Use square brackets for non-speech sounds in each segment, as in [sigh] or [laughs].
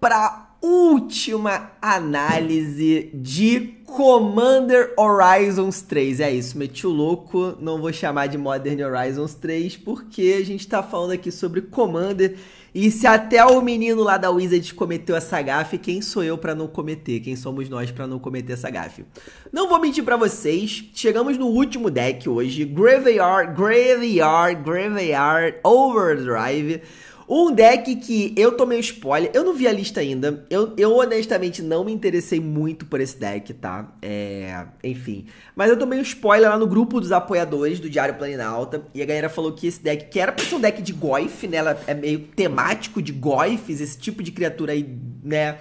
para última análise de Commander Horizons 3. É isso, meti o louco, não vou chamar de Modern Horizons 3, porque a gente tá falando aqui sobre Commander. E se até o menino lá da Wizard cometeu essa gafe, quem sou eu para não cometer? Quem somos nós para não cometer essa gafe? Não vou mentir para vocês, chegamos no último deck hoje, Graveyard, Graveyard, Graveyard Overdrive. Um deck que eu tomei um spoiler, eu não vi a lista ainda. Eu, eu honestamente não me interessei muito por esse deck, tá? É, enfim. Mas eu tomei um spoiler lá no grupo dos apoiadores do Diário Planinalta. E a galera falou que esse deck, que era pra ser um deck de Goif, né? Ela é meio temático de Goifs, esse tipo de criatura aí, né?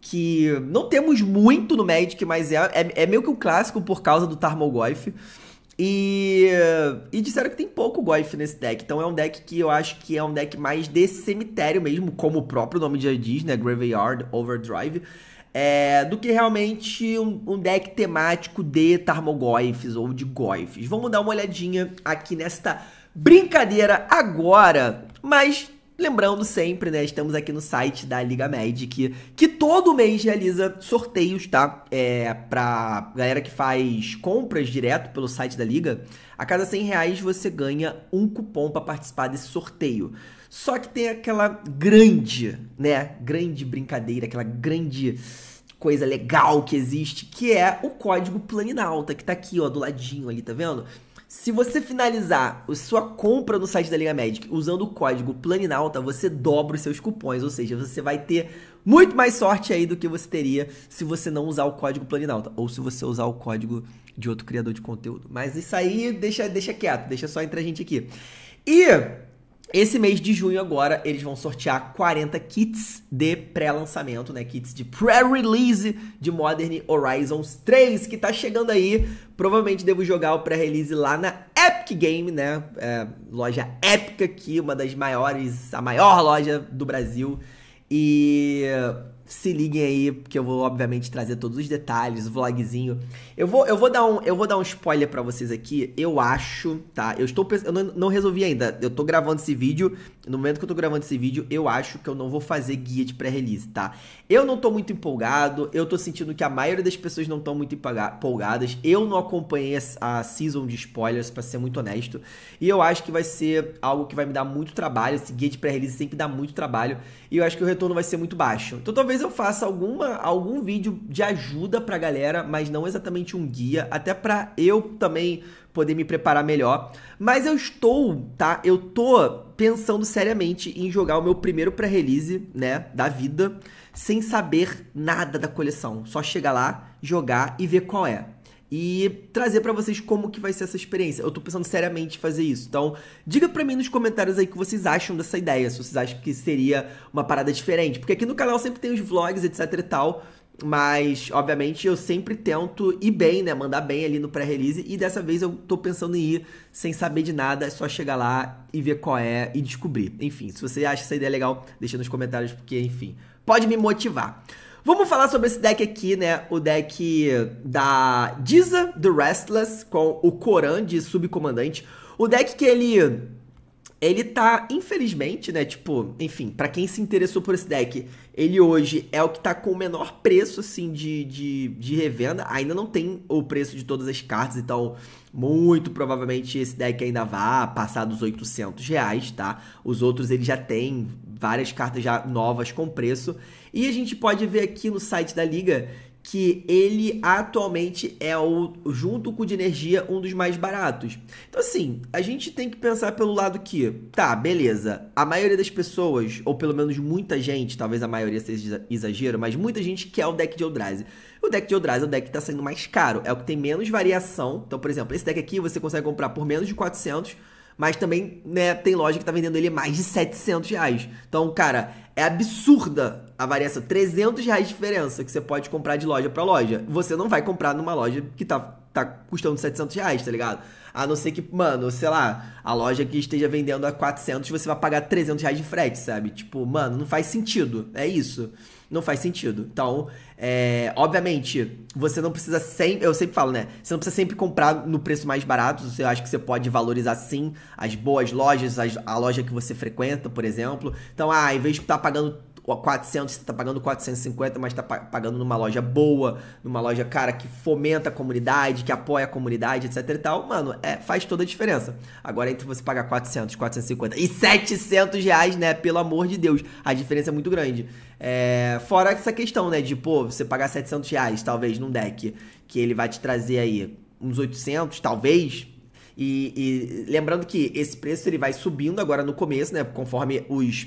Que não temos muito no Magic, mas é, é, é meio que um clássico por causa do Tarmogoyf. E, e disseram que tem pouco Goif nesse deck. Então é um deck que eu acho que é um deck mais de cemitério mesmo, como o próprio nome já diz, né? Graveyard Overdrive. É, do que realmente um, um, deck temático de Tarmogoyfs ou de Goyfs. Vamos dar uma olhadinha aqui nesta brincadeira agora, mas Lembrando sempre, né, estamos aqui no site da Liga Magic, que todo mês realiza sorteios, tá? É, pra galera que faz compras direto pelo site da Liga, a cada 100 reais você ganha um cupom para participar desse sorteio. Só que tem aquela grande, né, grande brincadeira, aquela grande coisa legal que existe, que é o código Planinalta, que tá aqui, ó, do ladinho ali, tá vendo? Se você finalizar a sua compra no site da Liga Magic usando o código Planinalta, você dobra os seus cupons, ou seja, você vai ter muito mais sorte aí do que você teria se você não usar o código Planinalta ou se você usar o código de outro criador de conteúdo. Mas isso aí deixa, deixa quieto, deixa só entre a gente aqui. E esse mês de junho agora, eles vão sortear 40 kits de pré-lançamento, né? Kits de pré-release de Modern Horizons 3, que tá chegando aí. Provavelmente devo jogar o pré-release lá na Epic Game, né? É, loja épica aqui, uma das maiores, a maior loja do Brasil. E se liguem aí, porque eu vou obviamente trazer todos os detalhes, vlogzinho. Eu vou, eu vou dar um, eu vou dar um spoiler para vocês aqui. Eu acho, tá? Eu estou eu não, não, resolvi ainda. Eu tô gravando esse vídeo, no momento que eu tô gravando esse vídeo, eu acho que eu não vou fazer guia de pré-release, tá? Eu não tô muito empolgado, eu tô sentindo que a maioria das pessoas não estão muito empolgadas. Eu não acompanhei a season de spoilers, para ser muito honesto, e eu acho que vai ser algo que vai me dar muito trabalho. Esse guia de pré-release sempre dá muito trabalho, e eu acho que o retorno vai ser muito baixo. Então talvez eu faça alguma, algum vídeo de ajuda pra galera, mas não exatamente um guia, até pra eu também poder me preparar melhor. Mas eu estou, tá? Eu tô pensando seriamente em jogar o meu primeiro pré-release, né, da vida, sem saber nada da coleção. Só chegar lá, jogar e ver qual é e trazer para vocês como que vai ser essa experiência. Eu tô pensando seriamente em fazer isso. Então, diga para mim nos comentários aí o que vocês acham dessa ideia, se vocês acham que seria uma parada diferente, porque aqui no canal sempre tem os vlogs, etc e tal, mas obviamente eu sempre tento ir bem, né, mandar bem ali no pré-release e dessa vez eu tô pensando em ir sem saber de nada, é só chegar lá e ver qual é e descobrir. Enfim, se você acha essa ideia legal, deixa nos comentários porque enfim, pode me motivar. Vamos falar sobre esse deck aqui, né? O deck da Diza The Restless com o Coran de subcomandante. O deck que ele ele tá, infelizmente, né, tipo, enfim, para quem se interessou por esse deck, ele hoje é o que tá com o menor preço, assim, de, de, de revenda. Ainda não tem o preço de todas as cartas, então, muito provavelmente esse deck ainda vá passar dos 800 reais, tá? Os outros, ele já tem várias cartas já novas com preço. E a gente pode ver aqui no site da liga que ele atualmente é o junto com o de energia um dos mais baratos. Então assim, a gente tem que pensar pelo lado que, tá, beleza. A maioria das pessoas, ou pelo menos muita gente, talvez a maioria seja exagero, mas muita gente quer o deck de Eldrazi. O deck de Eldrazi é o deck que tá saindo mais caro, é o que tem menos variação. Então, por exemplo, esse deck aqui você consegue comprar por menos de 400 mas também né, tem loja que tá vendendo ele mais de 700 reais. Então, cara, é absurda a variação, 300 reais de diferença que você pode comprar de loja para loja. Você não vai comprar numa loja que tá, tá custando 700 reais, tá ligado? A não ser que, mano, sei lá, a loja que esteja vendendo a 400, você vai pagar 300 reais de frete, sabe? Tipo, mano, não faz sentido, é isso não faz sentido. Então, é, obviamente, você não precisa sempre. Eu sempre falo, né? Você não precisa sempre comprar no preço mais barato. você acha que você pode valorizar sim as boas lojas, as, a loja que você frequenta, por exemplo. Então, ah, em vez de estar tá pagando 400, está pagando 450, mas está pagando numa loja boa, numa loja, cara, que fomenta a comunidade, que apoia a comunidade, etc e tal, mano, é, faz toda a diferença. Agora, entre você pagar 400, 450 e 700 reais, né, pelo amor de Deus, a diferença é muito grande. É, fora essa questão, né, de, pô, você pagar 700 reais, talvez, num deck, que ele vai te trazer aí uns 800, talvez, e, e lembrando que esse preço ele vai subindo agora no começo, né, conforme os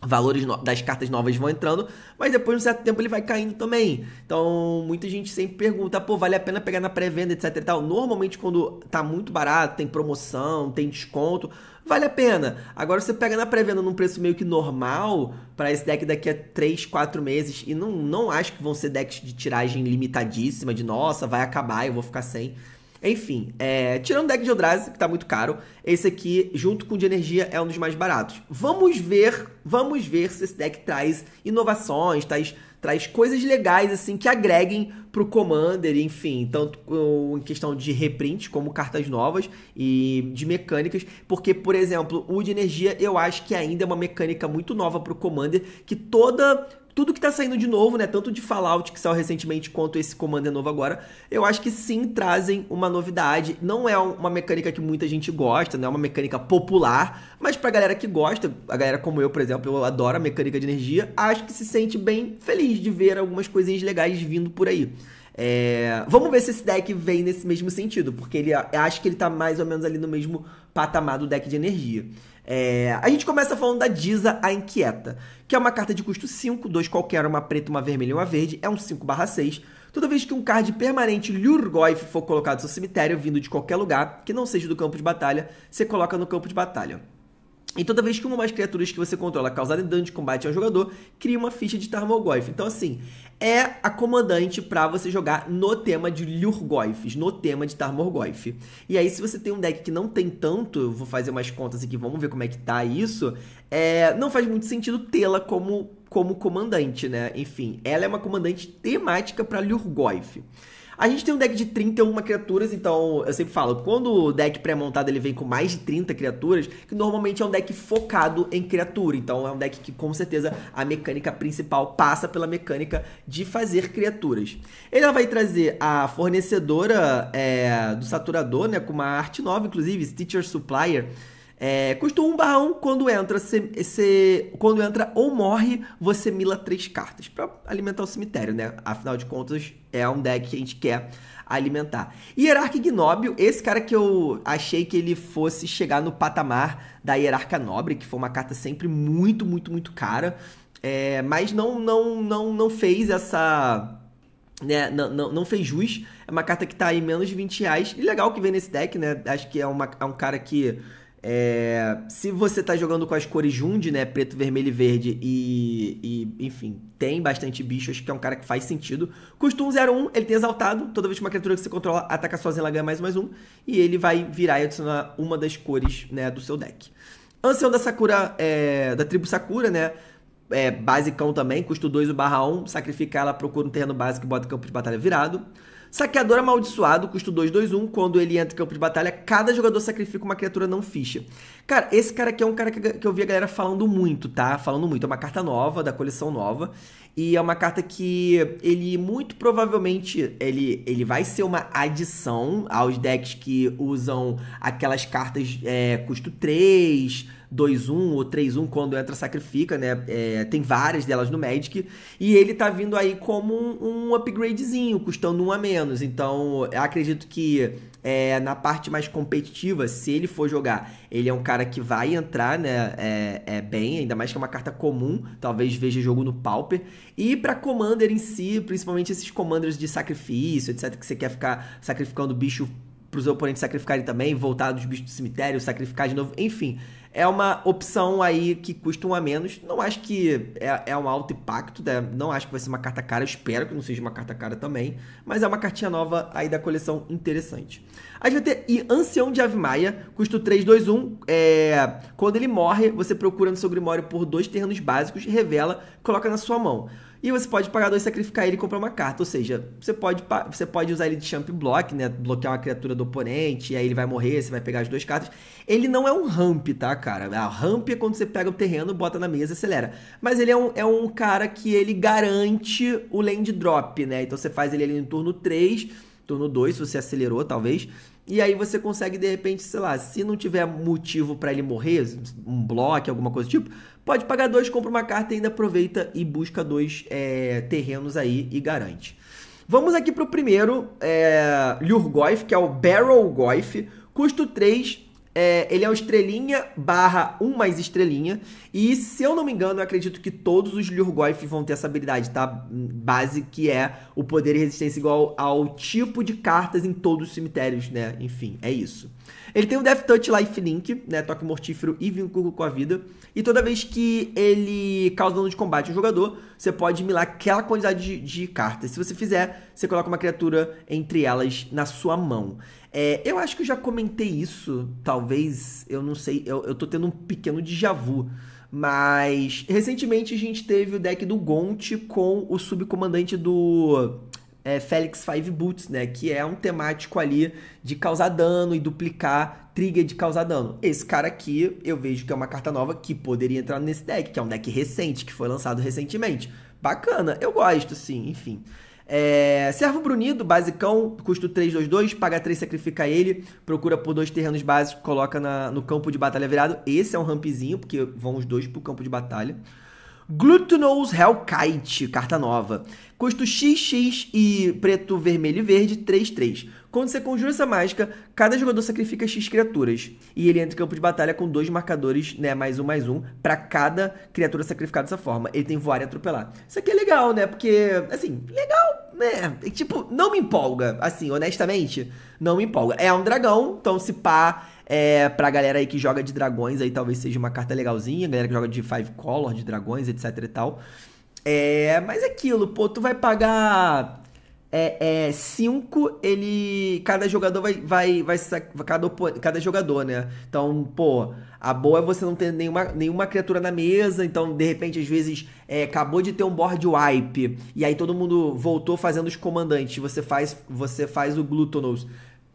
valores das cartas novas vão entrando, mas depois de um certo tempo ele vai caindo também. Então, muita gente sempre pergunta, pô, vale a pena pegar na pré-venda, etc e tal. Normalmente quando tá muito barato, tem promoção, tem desconto, vale a pena. Agora você pega na pré-venda num preço meio que normal para esse deck daqui a 3, 4 meses e não não acho que vão ser decks de tiragem limitadíssima de nossa, vai acabar, eu vou ficar sem. Enfim, é, tirando o deck de Eldrazi, que tá muito caro, esse aqui, junto com o de energia, é um dos mais baratos. Vamos ver, vamos ver se esse deck traz inovações, traz, traz coisas legais, assim, que agreguem pro Commander, enfim, tanto em questão de reprint, como cartas novas e de mecânicas, porque, por exemplo, o de energia eu acho que ainda é uma mecânica muito nova pro Commander, que toda tudo que tá saindo de novo, né? Tanto de Fallout que saiu recentemente quanto esse comando é novo agora, eu acho que sim trazem uma novidade. Não é uma mecânica que muita gente gosta, não é uma mecânica popular, mas pra galera que gosta, a galera como eu, por exemplo, eu adoro a mecânica de energia, acho que se sente bem feliz de ver algumas coisinhas legais vindo por aí. É, vamos ver se esse deck vem nesse mesmo sentido, porque ele acho que ele tá mais ou menos ali no mesmo patamar do deck de energia. É, a gente começa falando da Diza a Inquieta, que é uma carta de custo 5, 2 qualquer, uma preta, uma vermelha e uma verde, é um 5/6. Toda vez que um card permanente Lurgoyf for colocado no seu cemitério, vindo de qualquer lugar, que não seja do campo de batalha, você coloca no campo de batalha. E toda vez que uma ou mais criaturas que você controla causarem dano de combate ao jogador, cria uma ficha de Tarmogoyf. Então, assim, é a comandante para você jogar no tema de Lurgoyfs, no tema de Tarmogoyf. E aí, se você tem um deck que não tem tanto, vou fazer umas contas aqui, vamos ver como é que tá isso, é, não faz muito sentido tê-la como, como comandante, né? Enfim, ela é uma comandante temática para Lurgoyf. A gente tem um deck de 31 criaturas, então eu sempre falo, quando o deck pré-montado ele vem com mais de 30 criaturas, que normalmente é um deck focado em criatura. Então é um deck que com certeza a mecânica principal passa pela mecânica de fazer criaturas. Ele vai trazer a fornecedora é, do saturador, né, com uma arte nova, inclusive, Stitcher Supplier. É, 1 um 1, quando entra, cê, cê, quando entra ou morre, você mila três cartas para alimentar o cemitério, né? Afinal de contas, é um deck que a gente quer alimentar. Hierarca Ignóbil, esse cara que eu achei que ele fosse chegar no patamar da Hierarca Nobre, que foi uma carta sempre muito, muito, muito cara, é, mas não, não, não, não fez essa... Né, não, não, não, fez jus, é uma carta que tá aí menos de 20 reais, e legal que vem nesse deck, né, acho que é, uma, é um cara que é, se você está jogando com as cores Jund, né? Preto, vermelho e verde, e, e, enfim, tem bastante bicho, acho que é um cara que faz sentido. Custa 1, 0, 1, ele tem exaltado. Toda vez que uma criatura que você controla ataca sozinha, ela ganha mais mais um. E ele vai virar e adicionar uma das cores né, do seu deck. Ancião da Sakura, é, da tribo Sakura, né? É, basicão também, custa 2 1, sacrifica ela, procura um terreno básico e bota campo de batalha virado. Saqueador amaldiçoado, custo 2-2-1. Quando ele entra em campo de batalha, cada jogador sacrifica uma criatura não ficha. Cara, esse cara aqui é um cara que eu vi a galera falando muito, tá? Falando muito. É uma carta nova, da coleção nova. E é uma carta que ele muito provavelmente ele, ele vai ser uma adição aos decks que usam aquelas cartas é, custo 3, 2-1 ou 3-1 quando entra sacrifica, né? É, tem várias delas no Magic. E ele tá vindo aí como um, um upgradezinho, custando um a menos. Então, acredito que é, na parte mais competitiva, se ele for jogar, ele é um cara que vai entrar, né? É, é bem, ainda mais que é uma carta comum, talvez veja jogo no Pauper. E para Commander em si, principalmente esses Commanders de sacrifício, etc., que você quer ficar sacrificando bicho para os oponentes sacrificarem também, voltar dos bichos do cemitério, sacrificar de novo, enfim é uma opção aí que custa um a menos. Não acho que é, é um alto impacto, né? não acho que vai ser uma carta cara, espero que não seja uma carta cara também, mas é uma cartinha nova aí da coleção interessante. A gente vai ter e Ancião de Avemaia, custo 3, 2, 1. É, quando ele morre, você procura no seu Grimório por dois terrenos básicos, revela, coloca na sua mão. E você pode pagar dois, sacrificar ele e comprar uma carta. Ou seja, você pode, você pode usar ele de champ block, né? Bloquear uma criatura do oponente, e aí ele vai morrer, você vai pegar as duas cartas. Ele não é um ramp, tá, cara? A ramp é quando você pega o terreno, bota na mesa e acelera. Mas ele é um, é um cara que ele garante o land drop, né? Então você faz ele ali no turno 3, turno 2, se você acelerou, talvez. E aí você consegue, de repente, sei lá, se não tiver motivo para ele morrer, um bloco, alguma coisa do tipo, Pode pagar dois, compra uma carta e ainda aproveita e busca dois é, terrenos aí e garante. Vamos aqui para o primeiro, é, que é o Barrel Goif, Custo 3, é, ele é uma estrelinha barra 1 mais estrelinha. E se eu não me engano, eu acredito que todos os Lurgoyf vão ter essa habilidade, tá? Base que é o poder e resistência igual ao tipo de cartas em todos os cemitérios, né? Enfim, é isso. Ele tem o Death Touch Life Link, né? Toque mortífero e vínculo com a vida. E toda vez que ele causa dano de combate ao jogador, você pode milar aquela quantidade de, de cartas. Se você fizer, você coloca uma criatura entre elas na sua mão. É, eu acho que eu já comentei isso, talvez, eu não sei, eu, eu tô tendo um pequeno déjà vu. Mas recentemente a gente teve o deck do Gont com o subcomandante do é, Felix Five Boots, né? Que é um temático ali de causar dano e duplicar trigger de causar dano. Esse cara aqui, eu vejo que é uma carta nova que poderia entrar nesse deck, que é um deck recente, que foi lançado recentemente. Bacana, eu gosto, sim, enfim. É, servo Brunido, basicão, custo 322, paga 3, sacrifica ele, procura por dois terrenos básicos, coloca na, no campo de batalha virado. Esse é um rampzinho, porque vão os dois pro campo de batalha. Glutinous Hellkite, carta nova. Custo XX e preto, vermelho e verde, 3-3. Quando você conjura essa mágica, cada jogador sacrifica X criaturas. E ele entra em campo de batalha com dois marcadores, né? Mais um, mais um, para cada criatura sacrificada dessa forma. Ele tem voar e atropelar. Isso aqui é legal, né? Porque, assim, legal, né? E, tipo, não me empolga. Assim, honestamente, não me empolga. É um dragão, então se pá é, pra galera aí que joga de dragões, aí talvez seja uma carta legalzinha. Galera que joga de Five Color, de dragões, etc e tal. É, mas é aquilo, pô, tu vai pagar 5, é, é, cinco, ele. Cada jogador vai. vai, vai cada, cada jogador, né? Então, pô, a boa é você não ter nenhuma, nenhuma criatura na mesa. Então, de repente, às vezes, é, acabou de ter um board wipe. E aí todo mundo voltou fazendo os comandantes. Você faz, você faz o Glutonos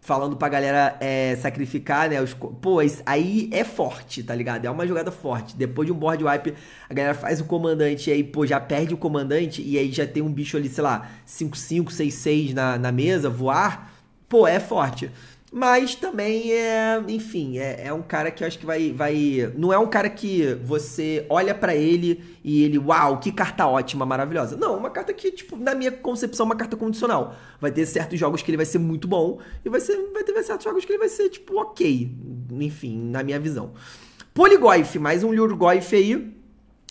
falando pra galera é, sacrificar, né? Os, pô, aí é forte, tá ligado? É uma jogada forte. Depois de um board wipe, a galera faz o comandante e aí, pô, já perde o comandante e aí já tem um bicho ali, sei lá, 5-5, 6-6 na, na mesa, voar. Pô, é forte. Mas também é, enfim, é, é, um cara que eu acho que vai, vai. Não é um cara que você olha para ele e ele, uau, que carta ótima, maravilhosa. Não, uma carta que, tipo, na minha concepção, é uma carta condicional. Vai ter certos jogos que ele vai ser muito bom e vai, ser, vai ter certos jogos que ele vai ser, tipo, ok. Enfim, na minha visão. Poligoif, mais um Lurgoif aí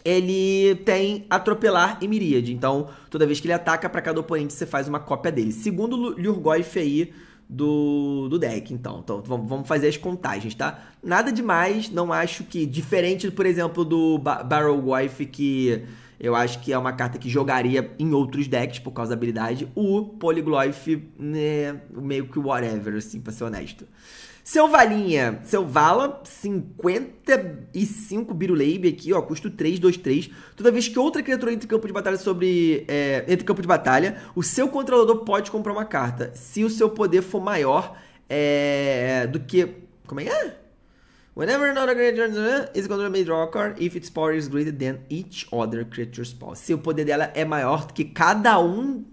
ele tem atropelar e miríade. Então, toda vez que ele ataca para cada oponente, você faz uma cópia dele. Segundo Lurgoyf aí, do, do deck, então. Então vamos fazer as contagens, tá? Nada demais, não acho que. Diferente, por exemplo, do ba Barrel Wife, que eu acho que é uma carta que jogaria em outros decks por causa da habilidade. O polyglyph né, meio que whatever, assim, pra ser honesto. Seu Valinha, seu Vala, 55 Biruleibe aqui, ó, custo 3, 2, 3. Toda vez que outra criatura entra em campo de batalha sobre. É, entra em campo de batalha, o seu controlador pode comprar uma carta. Se o seu poder for maior é, do que. Como é que é? Whenever another creature is controlled by draw card, if its power is greater than each other creature's power. Se o poder dela é maior do que cada um,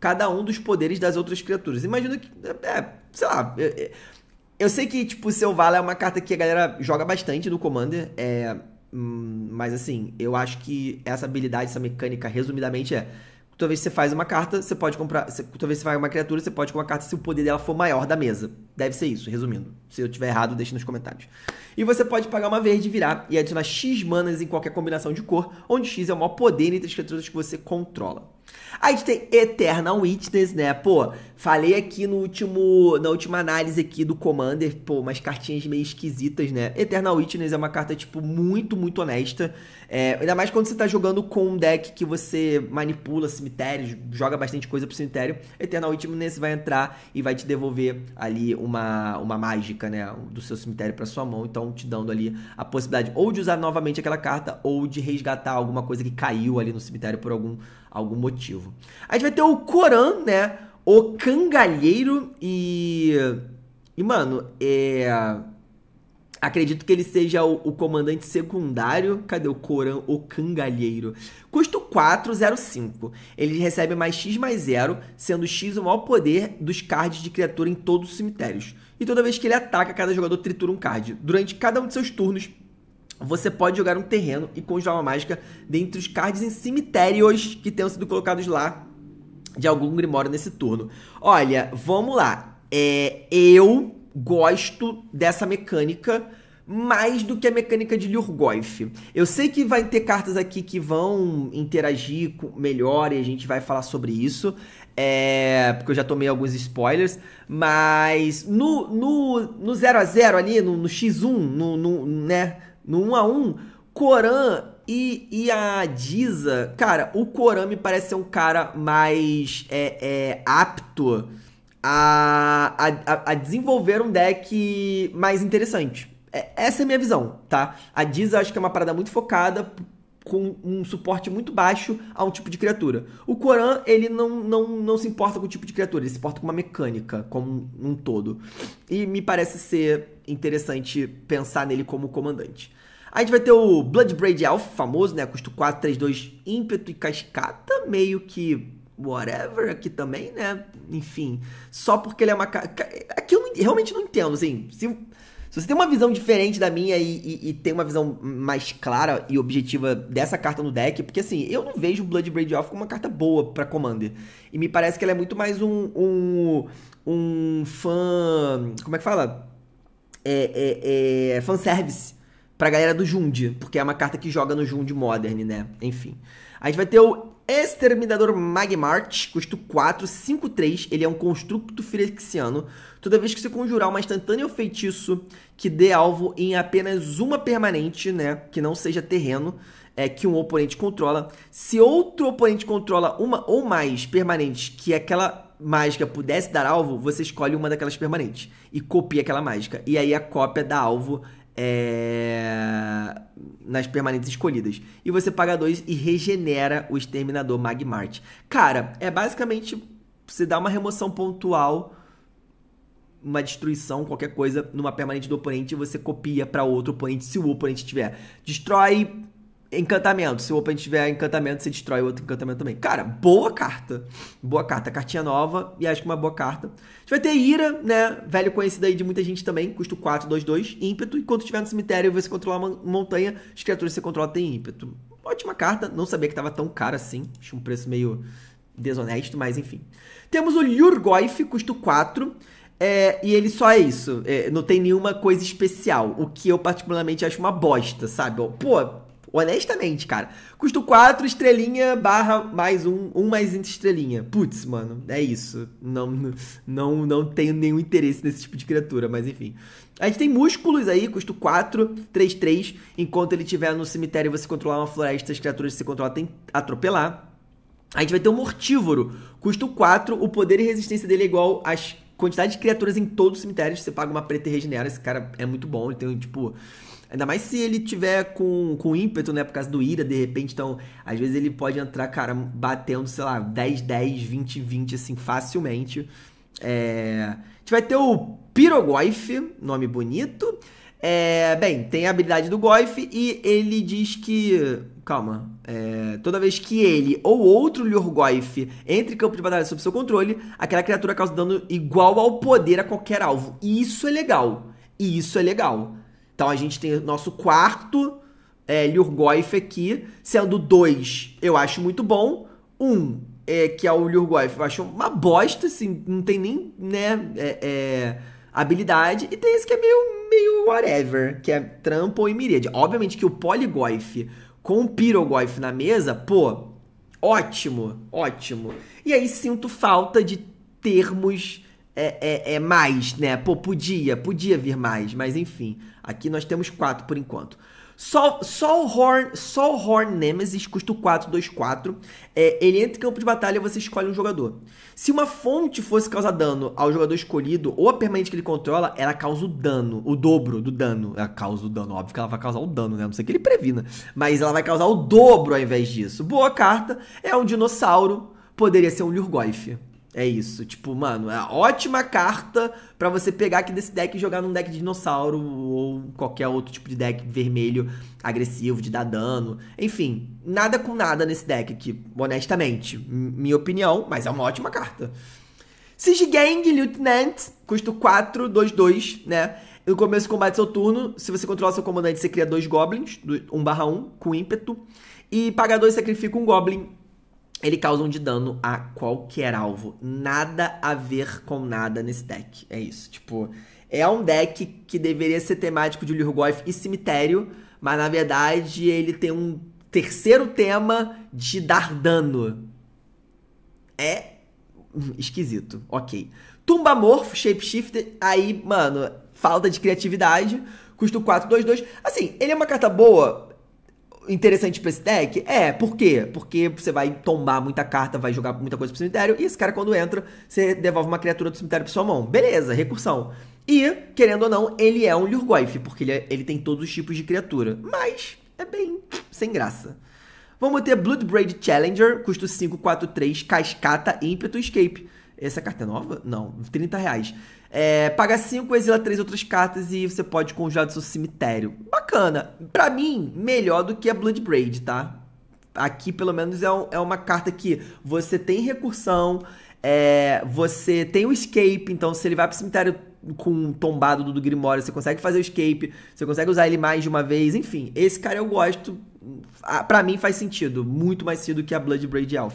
cada um dos poderes das outras criaturas. Imagina que, é, é, sei lá, é, é, eu sei que, tipo, seu Vala é uma carta que a galera joga bastante no Commander. É, hum, mas assim, eu acho que essa habilidade, essa mecânica, resumidamente, é. Toda vez que você faz uma carta, você pode comprar. toda vez que você faz uma criatura, você pode comprar uma carta se o poder dela for maior da mesa. Deve ser isso, resumindo. Se eu tiver errado, deixe nos comentários. E você pode pagar uma verde, virar e adicionar X manas em qualquer combinação de cor, onde X é o maior poder entre as criaturas que você controla. Aí a gente tem Eternal Witness, né? Pô, falei aqui no último, na última análise aqui do Commander, pô, umas cartinhas meio esquisitas, né? Eternal Witness é uma carta, tipo, muito, muito honesta. É, ainda mais quando você tá jogando com um deck que você manipula cemitérios, joga bastante coisa pro cemitério. Eternal Witness vai entrar e vai te devolver ali uma, uma mágica, né? Do seu cemitério para sua mão. Então, te dando ali a possibilidade ou de usar novamente aquela carta ou de resgatar alguma coisa que caiu ali no cemitério por algum, algum motivo. A gente vai ter o Coran, né? O Cangalheiro e. E, mano, é. Acredito que ele seja o, o, comandante secundário. Cadê o Coran? O Cangalheiro. Custa 405. Ele recebe mais X mais 0, sendo X o maior poder dos cards de criatura em todos os cemitérios. E toda vez que ele ataca, cada jogador tritura um card. Durante cada um de seus turnos, você pode jogar um terreno e conjurar uma mágica dentre os cards em cemitérios que tenham sido colocados lá de algum Grimório nesse turno. Olha, vamos lá. É, eu gosto dessa mecânica mais do que a mecânica de Lurgoif. Eu sei que vai ter cartas aqui que vão interagir melhor e a gente vai falar sobre isso, é, porque eu já tomei alguns spoilers, mas no, no, no 0x0 ali, no, no X1, no, no, né, no 1x1, Coran e, e, a Diza, cara, o Coran me parece ser um cara mais é, é, apto a, a, a desenvolver um deck mais interessante. É, essa é a minha visão, tá? A Diz acho que é uma parada muito focada com um suporte muito baixo a um tipo de criatura. O Coran, ele não, não, não se importa com o tipo de criatura, ele se importa com uma mecânica, como um todo. E me parece ser interessante pensar nele como comandante. A gente vai ter o Bloodbraid Elf, famoso, né? Custo 4, 3, 2, ímpeto e cascata, meio que whatever aqui também, né? Enfim, só porque ele é uma... Aqui é eu realmente não entendo, assim, se se você tem uma visão diferente da minha e, e, e, tem uma visão mais clara e objetiva dessa carta no deck, porque assim, eu não vejo Blood Braid Off como uma carta boa para Commander. E me parece que ela é muito mais um. um, um fã. Como é que fala? É, é, é, fanservice pra galera do Jund, porque é uma carta que joga no Jund Modern, né? Enfim. A gente vai ter o Exterminador Magmart, custo 4, 5, 3. Ele é um construto firexiano. Toda vez que você conjurar uma instantânea ou feitiço que dê alvo em apenas uma permanente, né? Que não seja terreno, é que um oponente controla. Se outro oponente controla uma ou mais permanentes que aquela mágica pudesse dar alvo, você escolhe uma daquelas permanentes e copia aquela mágica. E aí a cópia dá alvo é, nas permanentes escolhidas. E você paga dois e regenera o Exterminador Magmart. Cara, é basicamente você dá uma remoção pontual, uma destruição, qualquer coisa, numa permanente do oponente e você copia para outro oponente se o oponente tiver. Destrói Encantamento. Se o oponente tiver encantamento, você destrói outro encantamento também. Cara, boa carta. Boa carta. Cartinha nova e acho que uma boa carta. A gente vai ter Ira, né? Velho conhecido aí de muita gente também. Custo 4, 2, 2. Ímpeto. Enquanto estiver no cemitério, você controlar uma montanha. As criaturas que você controla têm ímpeto. Ótima carta. Não sabia que tava tão cara assim. Acho um preço meio desonesto, mas enfim. Temos o Lurgoyf, custo 4. É, e ele só é isso. É, não tem nenhuma coisa especial. O que eu particularmente acho uma bosta, sabe? Pô, Honestamente, cara. Custo 4, estrelinha, barra mais um, um mais estrelinha. Putz, mano, é isso. Não, não, não tenho nenhum interesse nesse tipo de criatura, mas enfim. A gente tem músculos aí, custo 4, 3, 3. Enquanto ele estiver no cemitério você controlar uma floresta, as criaturas que você controla tem atropelar. A gente vai ter um mortívoro, custo 4, o poder e resistência dele é igual às quantidade de criaturas em todo o cemitério. Você paga uma preta e regenera. Esse cara é muito bom, ele tem, tipo, Ainda mais se ele tiver com, com ímpeto, né? Por causa do ira, de repente. Então, às vezes ele pode entrar, cara, batendo, sei lá, 10, 10, 20, 20, assim, facilmente. É... A gente vai ter o Pirogoif, nome bonito. É... Bem, tem a habilidade do Goif e ele diz que. Calma. É... toda vez que ele ou outro Lurgoyf entre em campo de batalha sob seu controle, aquela criatura causa dano igual ao poder a qualquer alvo. E isso é legal. E isso é legal. Então a gente tem nosso quarto é, Lurgoif aqui, sendo dois eu acho muito bom, um é, que é o Lurgoif eu acho uma bosta, assim, não tem nem, né, é, é, habilidade, e tem esse que é meio, meio whatever, que é Trampo e Miríade. Obviamente que o Poligoif com o Pirogoif na mesa, pô, ótimo, ótimo. E aí sinto falta de termos é, é, é, mais, né? Pô, podia, podia vir mais, mas enfim. Aqui nós temos quatro por enquanto. Sol, o Horn Nemesis custa 424. É, ele entra em campo de batalha e você escolhe um jogador. Se uma fonte fosse causar dano ao jogador escolhido ou a permanente que ele controla, ela causa o dano, o dobro do dano. Ela causa o dano, óbvio que ela vai causar o dano, né? Não sei que ele previna, mas ela vai causar o dobro ao invés disso. Boa carta, é um dinossauro, poderia ser um Lurgoyf. É isso, tipo, mano, é ótima carta para você pegar aqui desse deck e jogar num deck de dinossauro ou qualquer outro tipo de deck vermelho agressivo, de dar dano. Enfim, nada com nada nesse deck aqui, honestamente. minha opinião, mas é uma ótima carta. Sigigang Lieutenant, custo 4, 2, 2, né? No começo do combate do seu turno, se você controlar seu comandante, você cria dois goblins, 1/1, um com ímpeto. E paga 2, sacrifica um goblin ele causa um de dano a qualquer alvo. Nada a ver com nada nesse deck. É isso. Tipo, é um deck que deveria ser temático de Lurgoyf e cemitério, mas na verdade ele tem um terceiro tema de dar dano. É esquisito. Ok. Tumba Morph, Shapeshifter, aí, mano, falta de criatividade. Custo 4, 2, 2. Assim, ele é uma carta boa interessante pra esse deck? É, por quê? Porque você vai tombar muita carta, vai jogar muita coisa pro cemitério, e esse cara, quando entra, você devolve uma criatura do cemitério pra sua mão. Beleza, recursão. E, querendo ou não, ele é um Lurgoif, porque ele, é, ele tem todos os tipos de criatura. Mas é bem sem graça. Vamos ter Bloodbraid Challenger, custo 3, Cascata, Ímpeto Escape. Essa carta é nova? Não, 30 reais. É, paga 5, exila 3 outras cartas e você pode congelar do seu cemitério. Bacana. Pra mim, melhor do que a Blood Braid, tá? Aqui, pelo menos, é, um, é uma carta que você tem recursão, é, você tem o escape, então se ele vai pro cemitério com um tombado do, Grimório, você consegue fazer o escape, você consegue usar ele mais de uma vez, enfim. Esse cara eu gosto, para mim faz sentido, muito mais sentido que a Blood Braid Elf.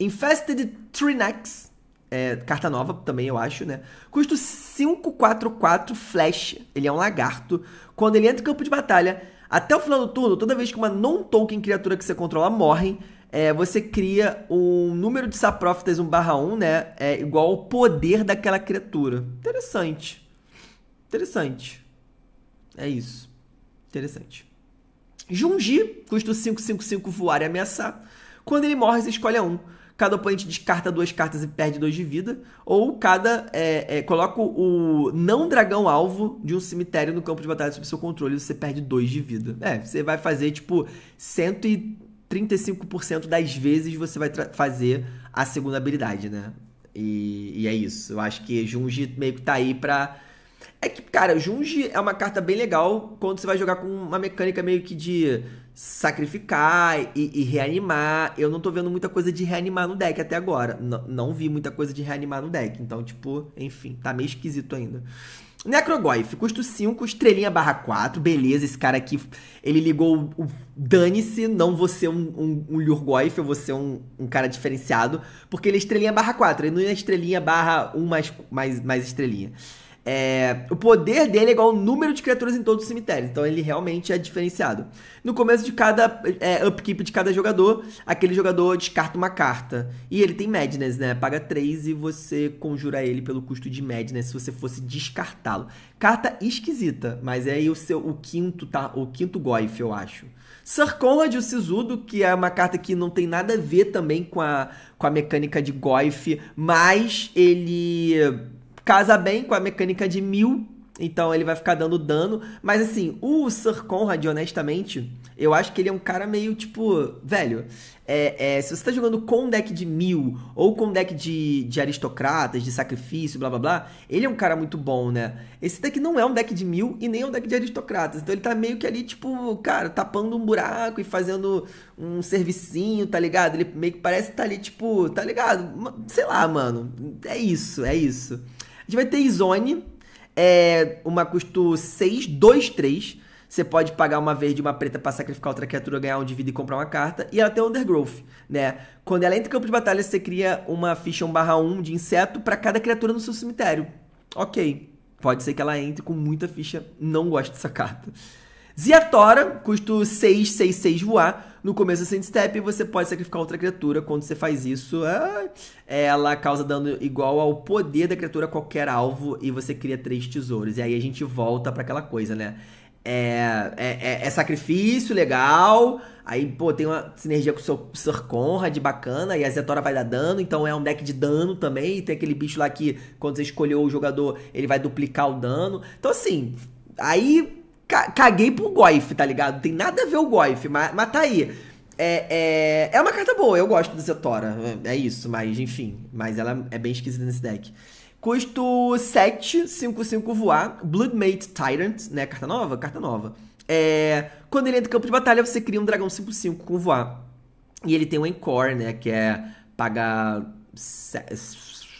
Infested Trinax é, carta nova também, eu acho, né? Custo 544 Flash. Ele é um lagarto. Quando ele entra em campo de batalha, até o final do turno, toda vez que uma non-token criatura que você controla morre, é, você cria um número de saprófitas 1 barra 1, né? É igual ao poder daquela criatura. Interessante. Interessante. É isso. Interessante. Junji, custo 555 voar e ameaçar. Quando ele morre, você escolhe um cada oponente descarta duas cartas e perde dois de vida, ou cada é, é, coloca o não dragão alvo de um cemitério no campo de batalha sob seu controle, você perde dois de vida. É, você vai fazer tipo 135% das vezes você vai fazer a segunda habilidade, né? E, e, é isso. Eu acho que Junji meio que tá aí pra. É que, cara, Junji é uma carta bem legal quando você vai jogar com uma mecânica meio que de sacrificar e, e, reanimar. Eu não tô vendo muita coisa de reanimar no deck até agora. N não vi muita coisa de reanimar no deck. Então, tipo, enfim, tá meio esquisito ainda. Necrogoif, custo 5, estrelinha barra 4. Beleza, esse cara aqui, ele ligou o, o dane-se, não vou ser um, um, um eu vou ser um, um, cara diferenciado. Porque ele é estrelinha barra 4, ele não é estrelinha barra 1 mais, mais, mais estrelinha. É, o poder dele é igual ao número de criaturas em todos os cemitérios, então ele realmente é diferenciado. No começo de cada é, upkeep de cada jogador, aquele jogador descarta uma carta. E ele tem Madness, né? Paga 3 e você conjura ele pelo custo de Madness se você fosse descartá-lo. Carta esquisita, mas é aí o seu o quinto, tá? O quinto Goif, eu acho. Sir Conrad, o Sisudo, que é uma carta que não tem nada a ver também com a, com a mecânica de Goif, mas ele casa bem com a mecânica de mil, então ele vai ficar dando dano. Mas assim, o Sir Conrad, honestamente, eu acho que ele é um cara meio tipo. Velho, é, é, se você tá jogando com um deck de mil ou com um deck de, de aristocratas, de sacrifício, blá blá blá, ele é um cara muito bom, né? Esse deck não é um deck de mil e nem é um deck de aristocratas. Então ele tá meio que ali, tipo, cara, tapando um buraco e fazendo um servicinho, tá ligado? Ele meio que parece que tá ali, tipo, tá ligado? Sei lá, mano. É isso, é isso gente vai ter Izone, é, uma custo 6, 2, 3. Você pode pagar uma verde e uma preta para sacrificar outra criatura, ganhar um de vida e comprar uma carta. E ela tem Undergrowth, né? Quando ela entra em campo de batalha, você cria uma ficha 1/1 de inseto para cada criatura no seu cemitério. Ok. Pode ser que ela entre com muita ficha. Não gosto dessa carta. Ziatora, custo 6, 6, 6 voar no começo assim, do Sand Step, você pode sacrificar outra criatura. Quando você faz isso, é, ela causa dano igual ao poder da criatura a qualquer alvo e você cria três tesouros. E aí a gente volta para aquela coisa, né? É, é, é, é, sacrifício legal. Aí, pô, tem uma sinergia com o seu Sir Conrad bacana. E a Zetora vai dar dano. Então é um deck de dano também. E tem aquele bicho lá que, quando você escolheu o jogador, ele vai duplicar o dano. Então, assim, aí caguei pro Goif, tá ligado? tem nada a ver o Goif, mas, mas tá aí. É, é, é uma carta boa, eu gosto do Zetora. É, é isso, mas enfim. Mas ela é bem esquisita nesse deck. Custo 7, 5, 5 voar. Bloodmate Tyrant, né? Carta nova? Carta nova. É, quando ele entra no campo de batalha, você cria um dragão 5, 5 com voar. E ele tem um Encore, né? Que é pagar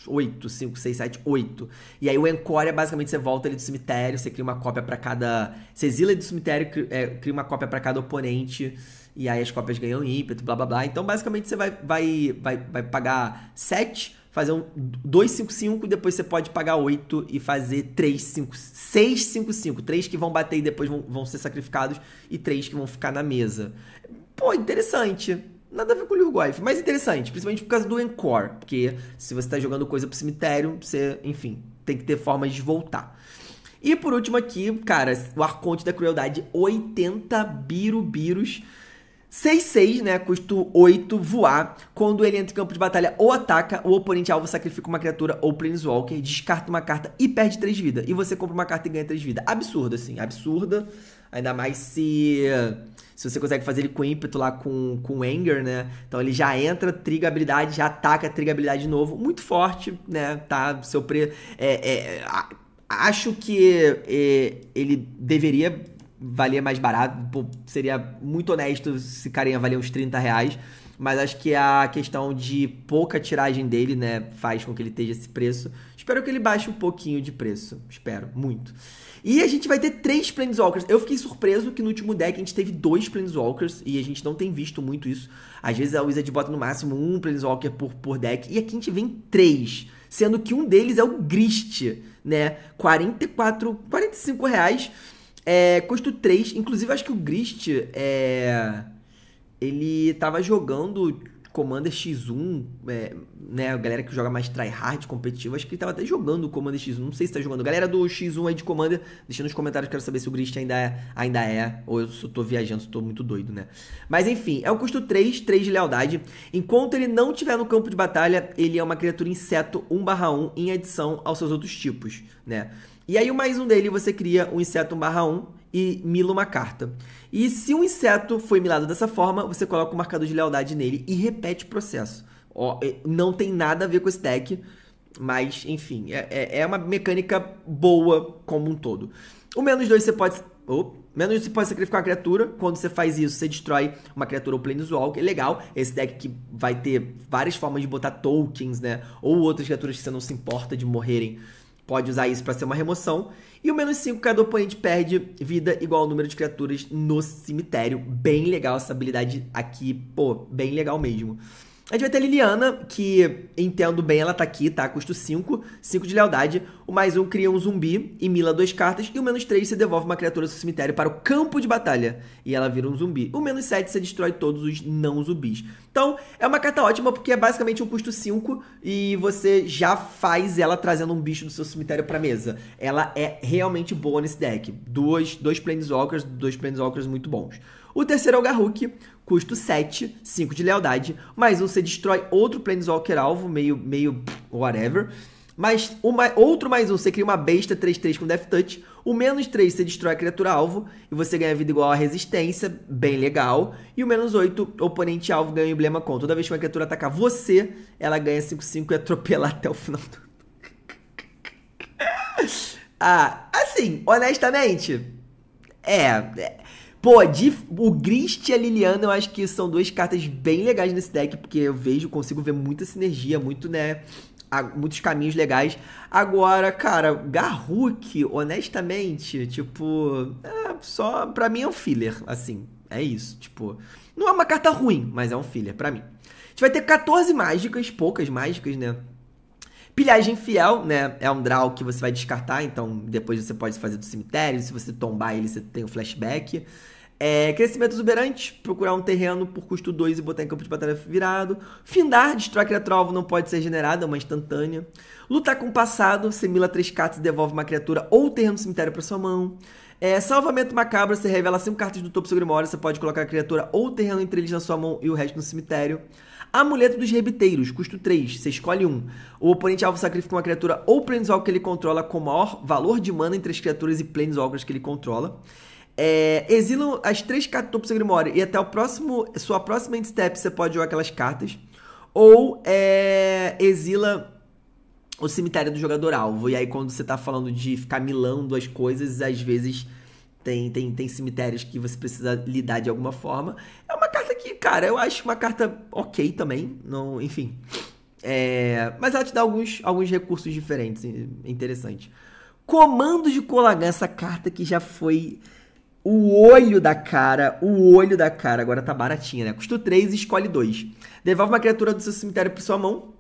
8, 5, 6, 7, 8. E aí o Encore é basicamente você volta ali do cemitério, você cria uma cópia para cada. Você exila do cemitério, é, cria, uma cópia para cada oponente. E aí as cópias ganham ímpeto, blá blá blá. Então basicamente você vai, vai, vai, vai pagar 7, fazer um 2, 5, 5, depois você pode pagar 8 e fazer 3, 5, 6, 5, 5. 3 que vão bater e depois vão, vão ser sacrificados, e 3 que vão ficar na mesa. Pô, interessante nada a ver com o Uruguai. Foi mais interessante, principalmente por causa do encore. Porque se você está jogando coisa pro cemitério, você, enfim, tem que ter formas de voltar. E por último aqui, cara, o Arconte da Crueldade, 80 birubiros. 6-6, né? Custo 8, voar. Quando ele entra em campo de batalha ou ataca, o oponente alvo sacrifica uma criatura ou Planeswalker, descarta uma carta e perde 3 vida. E você compra uma carta e ganha 3 vida. Absurdo, assim, absurda. Ainda mais se se você consegue fazer ele com ímpeto lá com, com Anger, né? Então ele já entra, triga habilidade, já ataca, triga habilidade de novo. Muito forte, né? Tá? Seu pre... É, é, a... Acho que é, ele deveria valia mais barato. Pô, seria muito honesto se carinha valia uns 30 reais. Mas acho que a questão de pouca tiragem dele, né, faz com que ele esteja esse preço. Espero que ele baixe um pouquinho de preço. Espero, muito. E a gente vai ter três Planeswalkers. Eu fiquei surpreso que no último deck a gente teve dois Planeswalkers e a gente não tem visto muito isso. Às vezes a Wizard bota no máximo um Planeswalker por, por deck e aqui a gente vem três, sendo que um deles é o Grist, né? 44, 45 reais é, custo 3. Inclusive, acho que o Grist é, ele tava jogando Commander X1, é, né? A galera que joga mais tryhard competitivo, acho que ele tava até jogando Commander X1. Não sei se tá jogando. Galera do X1 aí de Commander, deixa nos comentários, quero saber se o Grist ainda é, ainda é. Ou eu só tô viajando, só tô muito doido, né? Mas enfim, é o custo 3, 3 de lealdade. Enquanto ele não tiver no campo de batalha, ele é uma criatura inseto 1/1 em adição aos seus outros tipos, né? E aí o mais um dele você cria um inseto 1 barra 1 e mila uma carta. E se um inseto foi milado dessa forma, você coloca o um marcador de lealdade nele e repete o processo. Ó, é, não tem nada a ver com esse deck, mas enfim, é, é, é uma mecânica boa como um todo. O menos 2 você pode. Oh, menos você pode sacrificar uma criatura. Quando você faz isso, você destrói uma criatura ou Planeswalker. É legal. Esse deck que vai ter várias formas de botar tokens, né? Ou outras criaturas que você não se importa de morrerem pode usar isso para ser uma remoção. E o menos 5, cada oponente perde vida igual ao número de criaturas no cemitério. Bem legal essa habilidade aqui, pô, bem legal mesmo. A gente vai ter a Liliana, que entendo bem, ela tá aqui, tá? Custo 5, 5 de lealdade. O mais 1 um cria um zumbi e mila duas cartas. E o menos 3 você devolve uma criatura do seu cemitério para o campo de batalha. E ela vira um zumbi. O menos 7 você destrói todos os não zumbis. Então, é uma carta ótima porque é basicamente um custo 5 e você já faz ela trazendo um bicho do seu cemitério pra mesa. Ela é realmente boa nesse deck. Dois, dois Planeswalkers, dois Planeswalkers muito bons. O terceiro é o Garruk custo 7, 5 de lealdade, mais um você destrói outro Planeswalker alvo, meio, meio whatever. Mais uma, outro mais um, você cria uma besta 3-3 com Death Touch. O menos 3 você destrói a criatura alvo e você ganha vida igual a resistência, bem legal. E o menos 8, oponente alvo ganha um emblema com. Toda vez que uma criatura atacar você, ela ganha 5-5 e atropelar até o final do. [laughs] ah, assim, honestamente. é, é Pô, de, o Grist e a Liliana, eu acho que são duas cartas bem legais nesse deck, porque eu vejo, consigo ver muita sinergia, muito, né? muitos caminhos legais. Agora, cara, Garruk, honestamente, tipo, é só pra mim é um filler, assim. É isso, tipo, não é uma carta ruim, mas é um filler para mim. A gente vai ter 14 mágicas, poucas mágicas, né? Pilhagem fiel, né? É um draw que você vai descartar, então depois você pode fazer do cemitério. Se você tombar ele, você tem o um flashback. É, crescimento exuberante, procurar um terreno por custo 2 e botar em campo de batalha virado. Findar, destrói criatura alvo, não pode ser generada, é uma instantânea. Lutar com o passado, você mila 3 cartas e devolve uma criatura ou terreno do cemitério para sua mão. É, salvamento macabro, você revela 5 cartas do topo do seu grimório, você pode colocar a criatura ou terreno entre eles na sua mão e o resto no cemitério. Amuleto dos Rebiteiros, custo 3, você escolhe um. O oponente alvo sacrifica uma criatura ou planeswalker que ele controla com maior valor de mana entre as criaturas e planeswalkers que ele controla. É, exilam as três cartas do topo do Grimório e até o próximo, sua próxima end step você pode jogar aquelas cartas. Ou é, exila o cemitério do jogador alvo. E aí quando você tá falando de ficar milando as coisas, às vezes tem, tem, tem cemitérios que você precisa lidar de alguma forma. É uma carta que, cara, eu acho uma carta ok também. Não, enfim. É, mas ela te dá alguns, alguns recursos diferentes, interessante Comando de Colagan, essa carta que já foi o olho da cara, o olho da cara, agora tá baratinha, né? Custo 3 escolhe 2. Devolve uma criatura do seu cemitério pra sua mão,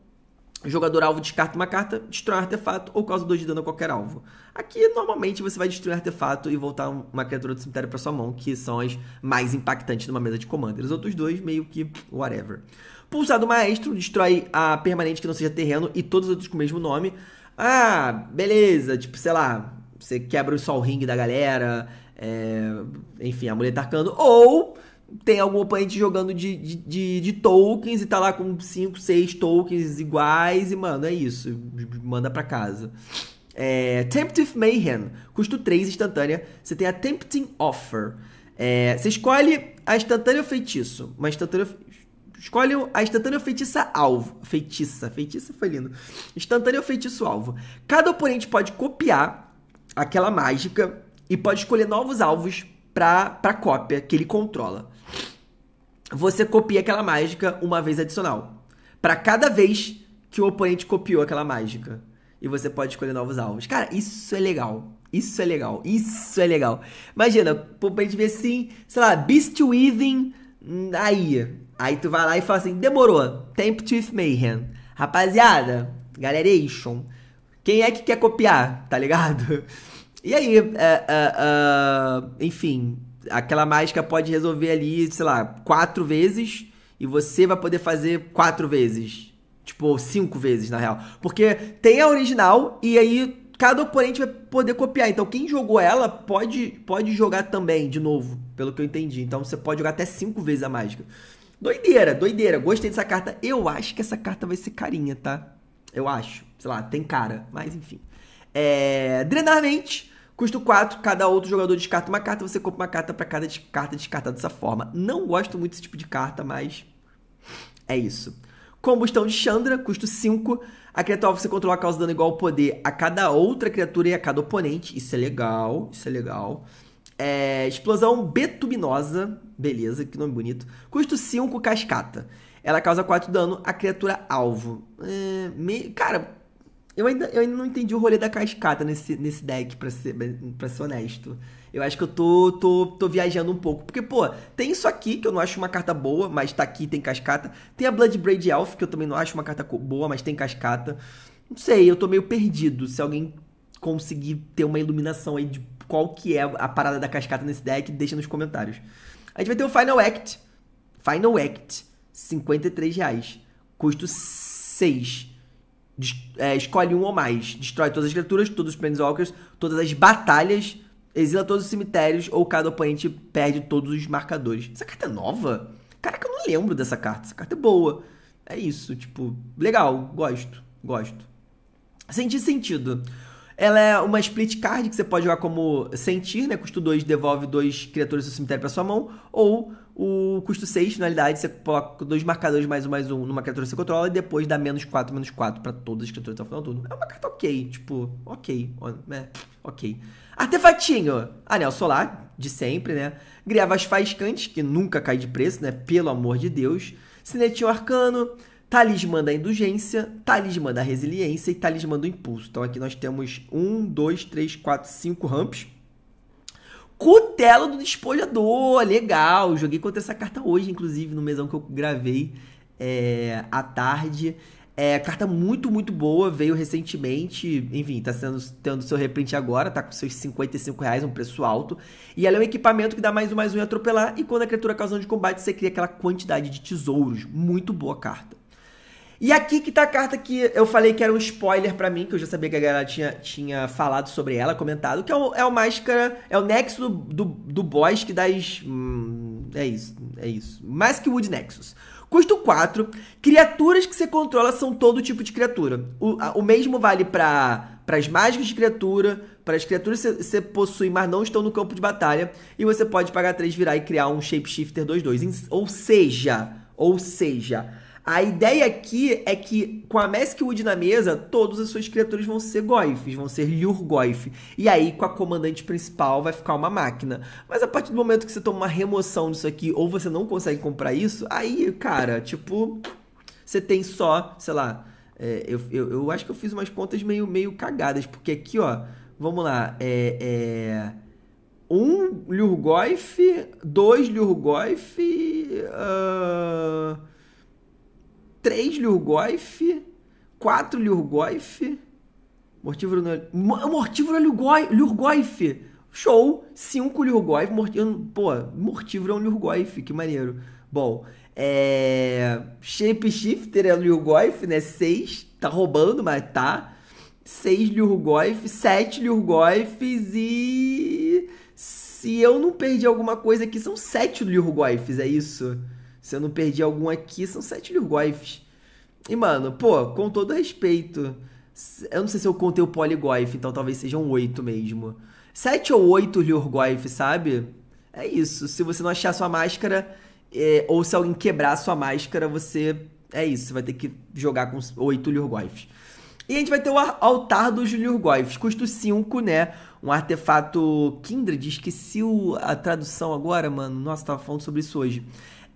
o jogador alvo descarta uma carta, destrói um artefato ou causa dois de dano a qualquer alvo. Aqui, normalmente, você vai destruir um artefato e voltar uma criatura do cemitério para sua mão, que são as mais impactantes numa mesa de commander. Os outros dois, meio que whatever. Pulsado Maestro destrói a permanente que não seja terreno e todos os outros com o mesmo nome. Ah, beleza, tipo, sei lá, você quebra o sol ring da galera, é... enfim, a mulher tá arcando. Ou tem algum oponente jogando de, de, de, de, tokens e tá lá com 5, 6 tokens iguais e, mano, é isso. Manda pra casa. É, Temptive Mayhem, custo 3 instantânea. Você tem a Tempting Offer. É, você escolhe a instantânea ou feitiço. Uma instantânea. Escolhe a instantânea ou feitiça alvo. Feitiça, feitiça foi lindo. Instantânea ou feitiço alvo. Cada oponente pode copiar aquela mágica e pode escolher novos alvos pra, pra cópia que ele controla você copia aquela mágica uma vez adicional. Para cada vez que o oponente copiou aquela mágica. E você pode escolher novos alvos. Cara, isso é legal. Isso é legal. Isso é legal. Imagina, pra gente ver assim, sei lá, Beast Weaving. Hum, aí. Aí tu vai lá e fala assim: demorou. Tempo Thief Mayhem. Rapaziada, galeration. Quem é que quer copiar, tá ligado? [laughs] E aí, é, é, é, enfim, aquela mágica pode resolver ali, sei lá, quatro vezes e você vai poder fazer quatro vezes. Tipo, cinco vezes, na real. Porque tem a original e aí cada oponente vai poder copiar. Então quem jogou ela pode, pode jogar também, de novo, pelo que eu entendi. Então você pode jogar até cinco vezes a mágica. Doideira, doideira. Gostei dessa carta. Eu acho que essa carta vai ser carinha, tá? Eu acho. Sei lá, tem cara. Mas enfim. É... Drenar mente. Custo 4, cada outro jogador descarta uma carta, você compra uma carta para cada carta descartada dessa forma. Não gosto muito desse tipo de carta, mas é isso. Combustão de Chandra, custo 5. A criatura você controla causa dano igual ao poder a cada outra criatura e a cada oponente. Isso é legal, isso é legal. É, explosão Betuminosa, beleza, que nome bonito. Custo 5, Cascata. Ela causa 4 dano a criatura alvo. É, me... Cara, eu ainda, eu ainda não entendi o rolê da cascata nesse, nesse deck, pra ser, pra ser honesto. Eu acho que eu tô, tô, tô viajando um pouco. Porque, pô, tem isso aqui, que eu não acho uma carta boa, mas tá aqui, tem cascata. Tem a Bloodbraid Elf, que eu também não acho uma carta boa, mas tem cascata. Não sei, eu tô meio perdido. Se alguém conseguir ter uma iluminação aí de qual que é a parada da cascata nesse deck, deixa nos comentários. A gente vai ter o Final Act. Final Act, 53 reais. Custo 6 é, escolhe um ou mais, destrói todas as criaturas, todos os Planeswalkers, todas as batalhas, exila todos os cemitérios ou cada oponente perde todos os marcadores. Essa carta é nova? Caraca, eu não lembro dessa carta. Essa carta é boa. É isso, tipo, legal, gosto, gosto. Sentir sentido. Ela é uma split card que você pode jogar como sentir, né? Custo 2, devolve 2 criaturas do cemitério para sua mão. Ou o custo 6, finalidade, você coloca dois marcadores mais um, mais um numa criatura que você controla e depois dá menos 4, menos 4 pra todas as criaturas até o final do turno. É uma carta ok, tipo, ok, é, ok. Artefatinho, anel ah, né, solar, de sempre, né? Grievas faiscantes, que nunca cai de preço, né? Pelo amor de Deus. cinetinho arcano, talismã da indulgência, talismã da resiliência e talismã do impulso. Então aqui nós temos 1, 2, 3, 4, 5 ramps cutelo do despojador. Legal. Joguei contra essa carta hoje, inclusive, no mesão que eu gravei é, à tarde. É, carta muito, muito boa, veio recentemente, enfim, tá sendo, tendo seu reprint agora, tá com seus 55 reais, um preço alto. E ela é um equipamento que dá mais um, mais um em atropelar, e quando a criatura causa um de combate, você cria aquela quantidade de tesouros. Muito boa carta. E aqui que tá a carta que eu falei que era um spoiler para mim, que eu já sabia que a galera tinha, tinha falado sobre ela, comentado, que é o, é o Máscara, é o Nexus do, do, do Bosque das... Hum, é isso, é isso. wood Nexus. Custo 4. Criaturas que você controla são todo tipo de criatura. O, a, o mesmo vale para as mágicas de criatura, para as criaturas que você possui, mas não estão no campo de batalha. E você pode pagar 3, virar e criar um Shapeshifter 2-2. Ou seja, ou seja, a ideia aqui é que com a Maskwood na mesa, todas as suas criaturas vão ser goifes, vão ser Lyurgoif. E aí com a comandante principal vai ficar uma máquina. Mas a partir do momento que você toma uma remoção disso aqui, ou você não consegue comprar isso, aí, cara, tipo, você tem só, sei lá, é, eu, eu, eu, acho que eu fiz umas contas meio, meio cagadas, porque aqui, ó, vamos lá, é... é um Lyurgoif, dois Lyurgoif, uh, 3 Lurgoif, 4 Lurgoif, Mortívoro não... Mortífero é Lurgoif! Show! 5 Lurgoif, Mortívoro... pô, Mortífero é um Lurgoif, que maneiro. Bom, é... Shapeshifter é Lurgoif, né? 6, tá roubando, mas tá. 6 Lurgoif, 7 Lurgoifs e... Se eu não perdi alguma coisa aqui, são 7 Lurgoifs, é isso? Se eu não perdi algum aqui, são sete Lirgoifs. E, mano, pô, com todo respeito. Eu não sei se eu contei o Polygoif, então talvez sejam oito mesmo. Sete ou oito Lirgoif, sabe? É isso. Se você não achar sua máscara, é, ou se alguém quebrar sua máscara, você. É isso, você vai ter que jogar com oito Lirgoifs. E a gente vai ter o altar dos Lurgoifs, custo 5, né? Um artefato Kindred, esqueci a tradução agora, mano. Nossa, tava falando sobre isso hoje.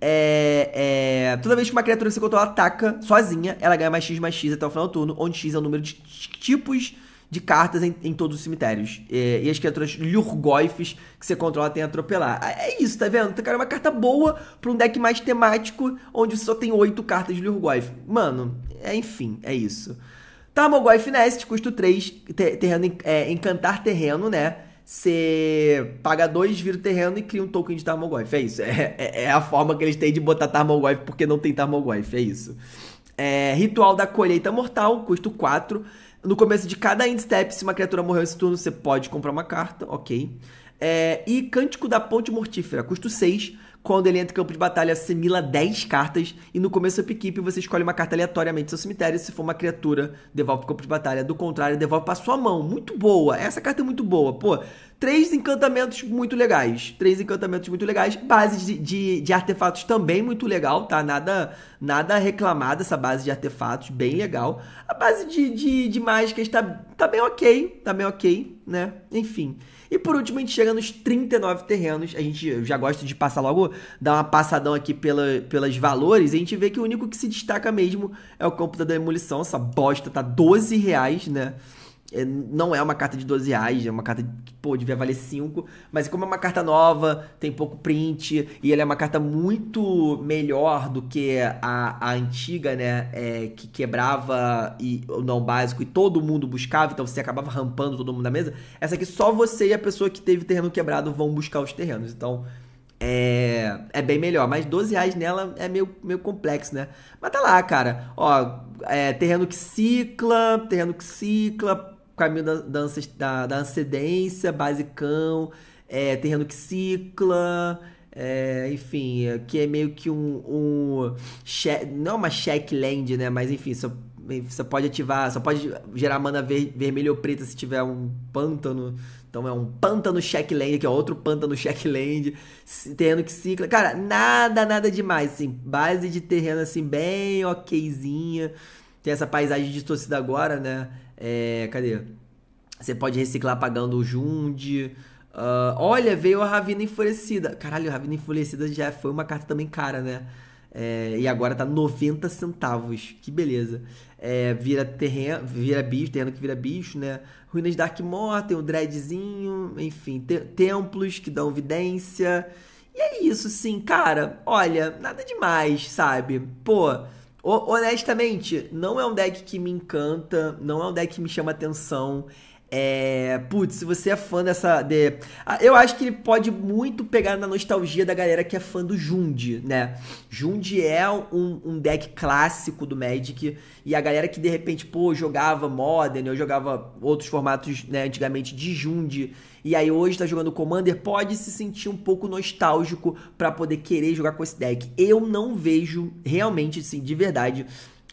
É, é, toda vez que uma criatura que você controla ataca sozinha, ela ganha mais X mais X até o final do turno, onde X é o número de tipos de cartas em, em todos os cemitérios. É, e as criaturas Lurgoifes que você controla tem atropelar. É, é isso, tá vendo? Então, cara, é uma carta boa pra um deck mais temático, onde só tem oito cartas de Lurgoif. Mano, é, enfim, é isso. Tá, Mogoif Nest, custo 3, ter, terreno, é, encantar terreno, né? Você paga dois, vira o terreno e cria um token de Tarmogoyf. É isso. É, é, é, a forma que eles têm de botar Tarmogoyf porque não tem Tarmogoyf. É isso. É, ritual da Colheita Mortal, custo 4. No começo de cada end step, se uma criatura morreu esse turno, você pode comprar uma carta, ok. É, e Cântico da Ponte Mortífera, custo 6. Quando ele entra em campo de batalha, assimila 10 cartas. E no começo da é equipe, você escolhe uma carta aleatoriamente do seu cemitério. Se for uma criatura, devolve pro campo de batalha. Do contrário, devolve para sua mão. Muito boa. Essa carta é muito boa. Pô, três encantamentos muito legais. Três encantamentos muito legais. Base de, de, de, artefatos também muito legal, tá? Nada nada reclamado essa base de artefatos, bem legal. A base de, de, de mágicas tá, tá bem ok, tá bem ok, né? Enfim. E por último, a gente chega nos 39 terrenos. A gente já gosta de passar logo, dar uma passadão aqui pela, pelas valores. E a gente vê que o único que se destaca mesmo é o campo da demolição. Essa bosta tá 12 reais, né? É, não é uma carta de 12 reais, é uma carta que, pô, devia valer 5, mas como é uma carta nova, tem pouco print, e ela é uma carta muito melhor do que a, a antiga, né, é, que quebrava e o não básico e todo mundo buscava, então você acabava rampando todo mundo da mesa, essa aqui só você e a pessoa que teve terreno quebrado vão buscar os terrenos, então... É, é bem melhor, mas 12 reais nela é meio, meio complexo, né? Mas tá lá, cara. Ó, é, terreno que cicla, terreno que cicla, caminho da, da, da, da ancedência, basicão, é, terreno que cicla, é, enfim, é, que é meio que um. um não é uma checkland, né? Mas enfim, só, você pode ativar, só pode gerar mana ver, vermelha ou preta se tiver um pântano. Então é um pântano checkland, que é outro pântano checkland, terreno que cicla. Cara, nada, nada demais, assim. Base de terreno, assim, bem okzinha tem essa paisagem de torcida agora, né? É, cadê? Você pode reciclar pagando o Jund. Uh, ah, olha, veio a Ravina Enfurecida. Caralho, a Ravina Enfurecida já foi uma carta também cara, né? É, e agora tá 90 centavos. Que beleza. É, vira terreno, vira bicho, terreno que vira bicho, né? Ruínas Dark Morte, tem o dreadzinho, enfim, te templos que dão vidência. E é isso, sim, cara. Olha, nada demais, sabe? Pô, Honestamente, não é um deck que me encanta, não é um deck que me chama atenção. É. Putz, se você é fã dessa. De... Eu acho que ele pode muito pegar na nostalgia da galera que é fã do Jundi, né? Jundi é um, um, deck clássico do Magic. E a galera que de repente, pô, jogava Modern, eu jogava outros formatos né, antigamente de Jundi e aí hoje está jogando Commander, pode se sentir um pouco nostálgico para poder querer jogar com esse deck. Eu não vejo realmente, sim, de verdade,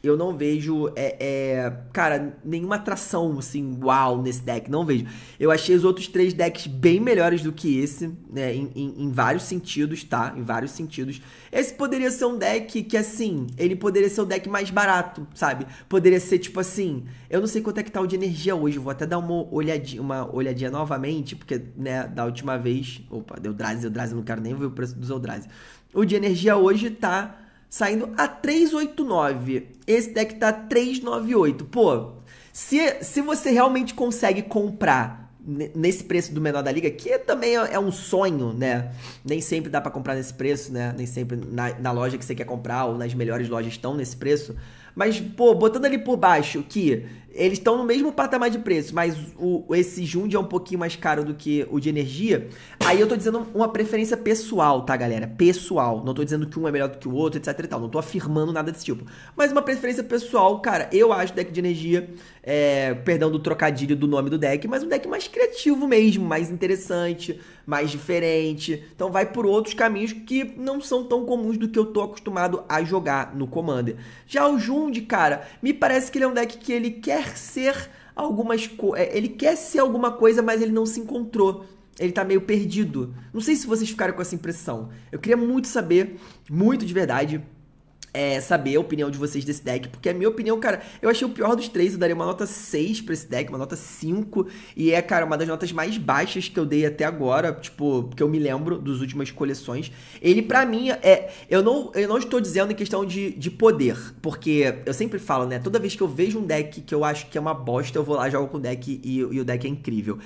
eu não vejo, é, é, cara, nenhuma atração, assim, uau, nesse deck, não vejo. Eu achei os outros três decks bem melhores do que esse, né, em, em, em vários sentidos, tá? Em vários sentidos. Esse poderia ser um deck que, assim, ele poderia ser o deck mais barato, sabe? Poderia ser, tipo assim, eu não sei quanto é que tá o de energia hoje, vou até dar uma olhadinha, uma olhadinha novamente, porque, né, da última vez, opa, deu Drazi, deu Drazi, não quero nem ver o preço dos Eldrazi. O de energia hoje tá saindo a 389. Esse deck tá 398. Pô, se, se você realmente consegue comprar nesse preço do menor da liga, que também é, é um sonho, né? Nem sempre dá para comprar nesse preço, né? Nem sempre na, na loja que você quer comprar ou nas melhores lojas estão nesse preço. Mas, pô, botando ali por baixo que eles estão no mesmo patamar de preço, mas o, esse Jund é um pouquinho mais caro do que o de energia. Aí eu tô dizendo uma preferência pessoal, tá, galera? Pessoal. Não tô dizendo que um é melhor do que o outro, etc e tal. Não tô afirmando nada desse tipo. Mas uma preferência pessoal, cara, eu acho o deck de energia, é, perdão do trocadilho do nome do deck, mas um deck mais criativo mesmo, mais interessante, mais diferente. Então vai por outros caminhos que não são tão comuns do que eu tô acostumado a jogar no Commander. Já o Jund, cara, me parece que ele é um deck que ele quer ser algumas é, ele quer ser alguma coisa, mas ele não se encontrou. Ele tá meio perdido. Não sei se vocês ficaram com essa impressão. Eu queria muito saber, muito de verdade, é, saber a opinião de vocês desse deck, porque a minha opinião, cara, eu achei o pior dos três, eu daria uma nota 6 pra esse deck, uma nota 5, e é, cara, uma das notas mais baixas que eu dei até agora, tipo, que eu me lembro dos últimas coleções. Ele, para mim, é. Eu não, eu não estou dizendo em questão de, de poder, porque eu sempre falo, né, toda vez que eu vejo um deck que eu acho que é uma bosta, eu vou lá, jogo com o deck e, e o deck é incrível.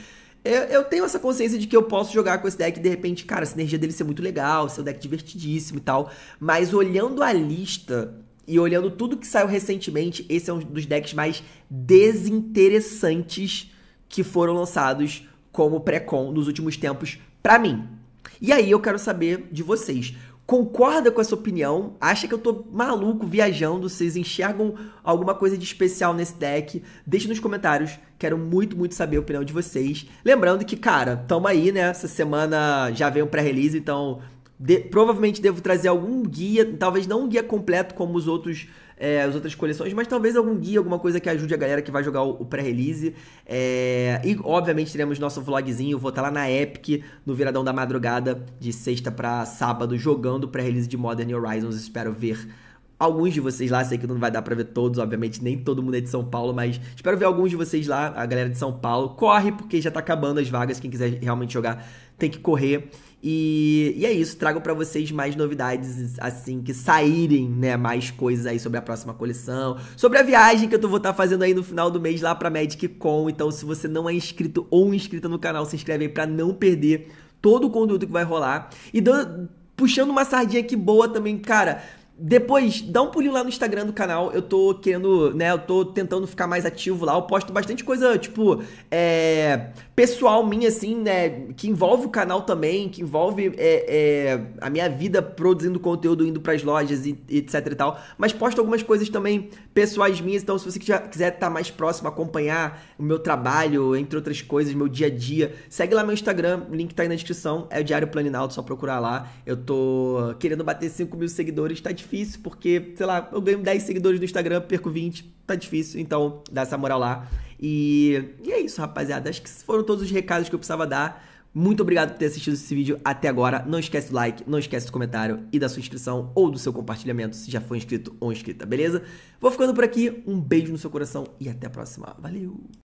Eu, eu, tenho essa consciência de que eu posso jogar com esse deck e de repente, cara, a sinergia dele ser muito legal, ser um deck divertidíssimo e tal. Mas olhando a lista e olhando tudo que saiu recentemente, esse é um dos decks mais desinteressantes que foram lançados como pré-con nos últimos tempos, pra mim. E aí eu quero saber de vocês concorda com essa opinião, acha que eu tô maluco viajando, vocês enxergam alguma coisa de especial nesse deck, deixe nos comentários, quero muito, muito saber a opinião de vocês. Lembrando que, cara, tamo aí, né? Essa semana já veio um pré-release, então de, provavelmente devo trazer algum guia, talvez não um guia completo como os outros é, as outras coleções, mas talvez algum guia, alguma coisa que ajude a galera que vai jogar o, o pré-release. É, e, obviamente, teremos nosso vlogzinho. vou estar tá lá na Epic, no Viradão da Madrugada, de sexta para sábado, jogando o pré-release de Modern Horizons. Espero ver alguns de vocês lá. Sei que não vai dar pra ver todos, obviamente, nem todo mundo é de São Paulo, mas espero ver alguns de vocês lá, a galera de São Paulo. Corre, porque já tá acabando as vagas. Quem quiser realmente jogar tem que correr. E, e é isso, trago para vocês mais novidades assim que saírem, né, mais coisas aí sobre a próxima coleção, sobre a viagem que eu tô, vou estar tá fazendo aí no final do mês lá para Magic Con. Então, se você não é inscrito ou inscrita no canal, se inscreve aí para não perder todo o conteúdo que vai rolar. E dando, puxando uma sardinha que boa também, cara. Depois, dá um pulinho lá no Instagram do canal. Eu tô querendo, né? Eu tô tentando ficar mais ativo lá. Eu posto bastante coisa, tipo, é, pessoal minha, assim, né? Que envolve o canal também, que envolve é, é, a minha vida produzindo conteúdo, indo pras lojas e, etc e tal. Mas posto algumas coisas também pessoais minhas. Então, se você quiser estar tá mais próximo, acompanhar o meu trabalho, entre outras coisas, meu dia a dia, segue lá meu Instagram. O link tá aí na descrição. É o Diário Planinalto, só procurar lá. Eu tô querendo bater 5 mil seguidores, tá difícil difícil, porque, sei lá, eu ganho 10 seguidores no Instagram, perco 20, tá difícil, então dá essa moral lá. E, e é isso, rapaziada. Acho que foram todos os recados que eu precisava dar. Muito obrigado por ter assistido esse vídeo até agora. Não esquece do like, não esquece do comentário e da sua inscrição ou do seu compartilhamento se já foi inscrito ou inscrita, beleza? Vou ficando por aqui. Um beijo no seu coração e até a próxima. Valeu!